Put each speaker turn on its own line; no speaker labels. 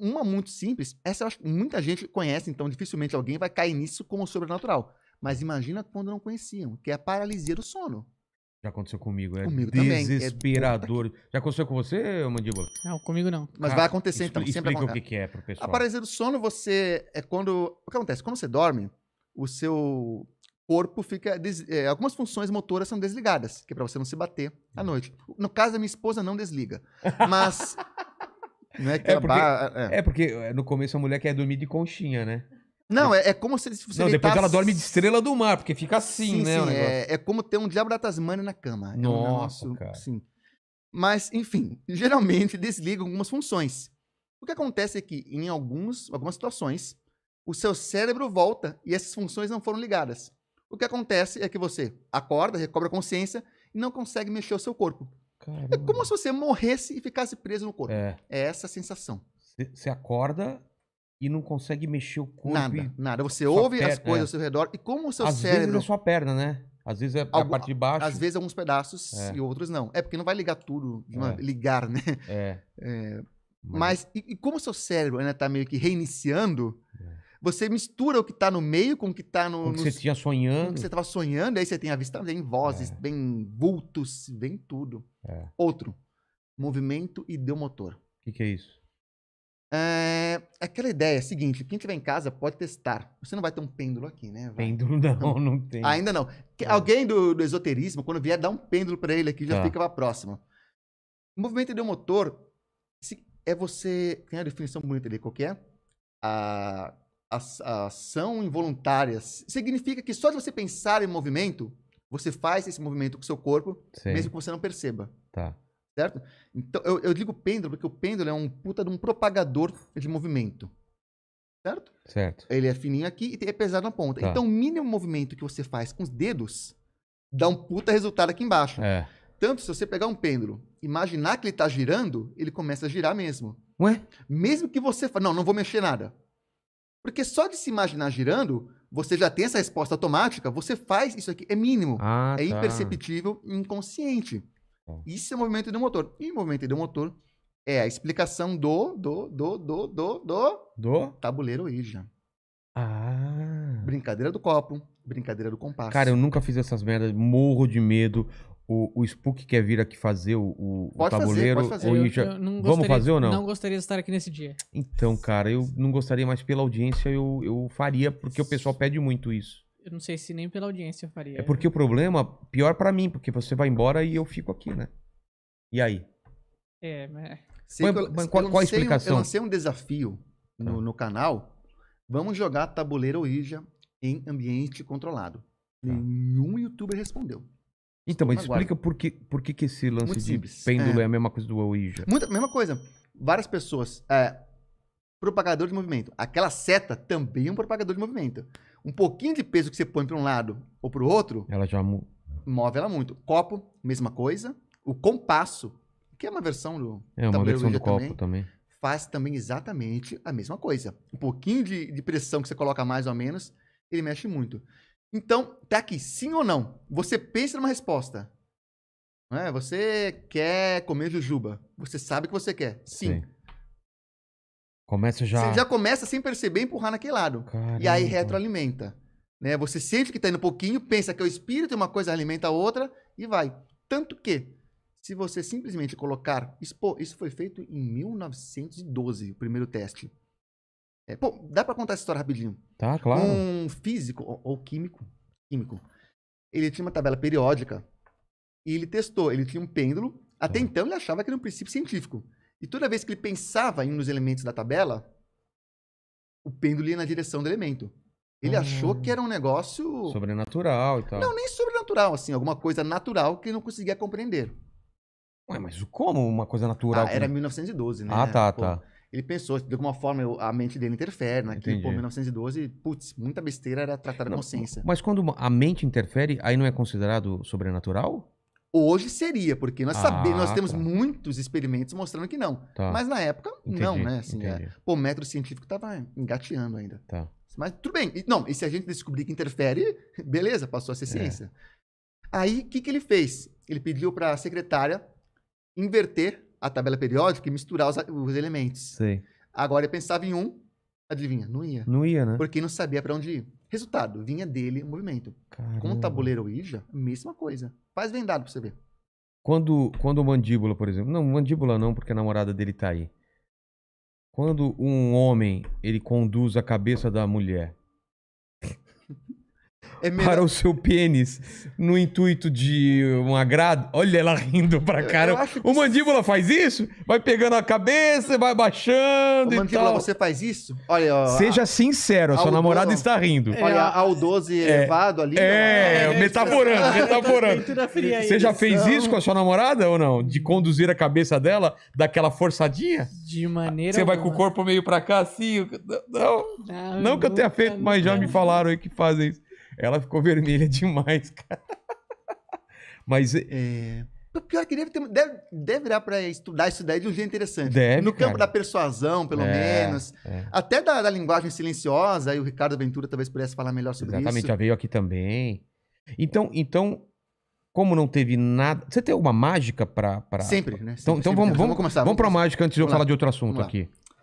uma muito simples, essa eu acho que muita gente conhece, então dificilmente alguém vai cair nisso como sobrenatural. Mas imagina quando não conheciam, que é a paralisia do sono.
Já aconteceu comigo, é comigo é desesperador. Também. Já aconteceu com você, Mandíbula? Não, comigo não. Mas vai acontecer então. Explica sempre... o que, que é pro pessoal. A paralisia
do sono, você... É quando... O que acontece? Quando você dorme, o seu corpo fica... Des... É, algumas funções motoras são desligadas, que é pra você não se bater à hum. noite. No caso da minha esposa, não desliga. Mas... Não é que é, porque, é. é porque é, no começo a mulher quer dormir de conchinha, né? Não, é, é como se você. Não, depois ela dorme de estrela do mar, porque fica assim, sim, né? Sim, é, é como ter um diabo da Tasmania na cama. Nossa, é um negócio, Sim. Mas, enfim, geralmente desligam algumas funções. O que acontece é que, em alguns, algumas situações, o seu cérebro volta e essas funções não foram ligadas. O que acontece é que você acorda, recobra a consciência e não consegue mexer o seu corpo. Caramba. É como se você morresse e ficasse preso no corpo. É, é essa a sensação. Você
acorda e não consegue mexer o corpo. Nada, nada. Você ouve perna, as é. coisas é. ao seu redor e como o seu às cérebro. Às vezes é sua perna, né? Às
vezes é Algum, a parte de baixo. Às vezes alguns pedaços é. e outros não. É porque não vai ligar tudo, uma... É. É ligar, né? É. Mas, Mas e, e, como o seu cérebro ainda né, está tá meio que reiniciando, é. Você mistura o que está no meio com o que está no. Com o que nos, você tinha sonhando. Com o que você estava sonhando, aí você tem vista vem vozes, é. vem vultos, vem tudo. É. Outro, movimento e motor. O que, que é isso? É aquela ideia é a seguinte: quem estiver em casa pode testar. Você não vai ter um pêndulo aqui, né? Vai. Pêndulo não, não tem. Ainda não. É. Alguém do, do, esoterismo, quando vier, dá um pêndulo para ele aqui, já ah. fica pra próxima. movimento de um motor é você. Tem a definição bonita ali, qual que é? A a, ação involuntária significa que só de você pensar em movimento, você faz esse movimento com o seu corpo, Sim. mesmo que você não perceba. Tá. Certo? Então, eu, eu digo pêndulo porque o pêndulo é um puta de um propagador de movimento. Certo? Certo. Ele é fininho aqui e é pesado na ponta. Tá. Então, o mínimo movimento que você faz com os dedos dá um puta resultado aqui embaixo. É. Tanto se você pegar um pêndulo, imaginar que ele tá girando, ele começa a girar mesmo. Ué? Mesmo que você... Não, não vou mexer nada. Porque só de se imaginar girando, você já tem essa resposta automática, você faz isso aqui, é mínimo. Ah, é tá. imperceptível inconsciente. Tá. Isso é o movimento do motor. E o movimento do motor é a explicação do, do, do, do, do, do, do? tabuleiro Ouija. Ah. Brincadeira do copo, brincadeira do compasso. Cara, eu nunca
fiz essas merdas, morro de medo o, o Spook quer vir aqui fazer o, o pode tabuleiro. Fazer, pode fazer. Ou já... Eu, eu Vamos fazer ou não? Não gostaria de estar aqui nesse dia. Então, cara, eu não gostaria, mais pela audiência eu, eu faria, porque o pessoal pede muito isso. Eu
não sei se nem pela audiência eu faria. É porque
o problema, pior para mim, porque você vai embora e eu fico aqui, né?
E aí? É, mas. Qual, mas qual, qual a explicação? Um, eu lancei um desafio no, tá. no canal. Vamos jogar tabuleiro Ouija em ambiente controlado.
Tá. Nenhum
youtuber respondeu. Então, mas explica
por que, por que, que esse lance Muito de simples. pêndulo é. é. a mesma coisa do Ouija. Muita,
mesma coisa. Várias pessoas. É, propagador de movimento. Aquela seta também é um propagador de movimento. Um pouquinho de peso que você põe para um lado ou para o outro. Ela já move. move ela muito. Copo, mesma coisa. O compasso, que é uma versão do. É, uma versão do também, também. Faz também exatamente a mesma coisa. Um pouquinho de, de pressão que você coloca mais ou menos, ele mexe muito. Então, tá aqui, sim ou não? Você pensa numa resposta. É? Você quer comer jujuba. Você sabe que você quer. Sim. sim.
Começa já. Você já
começa sem perceber empurrar naquele lado. Caramba. E aí retroalimenta. Né? Você sente que está indo um pouquinho, pensa que é o espírito, uma coisa alimenta a outra e vai. Tanto que, se você simplesmente colocar. Expor, isso foi feito em 1912, o primeiro teste. É, pô, dá pra contar essa história rapidinho. Tá, claro. Um físico, ou, ou químico, químico, ele tinha uma tabela periódica e ele testou. Ele tinha um pêndulo. Tá. Até então ele achava que era um princípio científico. E toda vez que ele pensava em um dos elementos da tabela, o pêndulo ia na direção do elemento. Ele ah. achou que era um negócio. Sobrenatural e tal. Não, nem sobrenatural, assim, alguma coisa natural que ele não conseguia compreender. Ué, mas como
uma coisa natural? Ah, como... era 1912, né? Ah, tá, tá. Pô. tá
ele pensou, de alguma forma a mente dele interfere, né? Que, pô, 1912, putz, muita besteira era tratar com ciência.
Mas quando a mente interfere, aí não é considerado sobrenatural?
Hoje seria, porque nós ah, sabemos, nós temos tá. muitos experimentos mostrando que não. Tá. Mas na época, entendi, não, né? Assim, é, pô, o método científico estava engateando ainda. Tá. Mas tudo bem. E, não, e se a gente descobrir que interfere, beleza, passou a ser é. ciência. Aí, o que, que ele fez? Ele pediu para a secretária inverter a tabela periódica e misturar os, os elementos. Agora eu pensava em um, adivinha? Não ia. Não ia, né? Porque não sabia para onde ir. Resultado, vinha dele o movimento. Caramba. Com o tabuleiro Ouija, mesma coisa. Faz vendado pra você ver.
Quando, quando o mandíbula, por exemplo. Não, mandíbula não, porque a namorada dele tá aí. Quando um homem ele conduz a cabeça da mulher, é melhor... para o seu pênis no intuito de um agrado. Olha ela rindo pra cara. O mandíbula faz isso? Vai pegando a cabeça, vai baixando o e mandíbula, tal.
você faz isso? Olha, ó, Seja a...
sincero, a sua namorada está rindo. É, Olha,
ao 12 é, elevado ali. É, não... é, é metaforando, tá metaforando. Tá você já fez então. isso com
a sua namorada ou não? De conduzir a cabeça dela, daquela forçadinha?
De maneira Você vai com o
corpo meio pra cá assim? Não, não, não que eu tenha feito, mas já me falaram aí que fazem isso. Ela ficou vermelha demais, cara. Mas. É... é.
O pior é que deve, ter, deve, deve dar para estudar isso daí de um jeito interessante. Deve, no campo cara. da persuasão, pelo é, menos. É. Até da, da, linguagem silenciosa, aí o Ricardo Ventura talvez pudesse falar melhor sobre Exatamente, isso. Exatamente, já veio aqui
também. Então, então, como não teve nada. Você tem alguma mágica para. Pra... Sempre, né? Então, sempre, então, sempre, então vamos, vamos, vamos começar. Vamos, vamos para a mágica antes de eu falar de outro assunto aqui.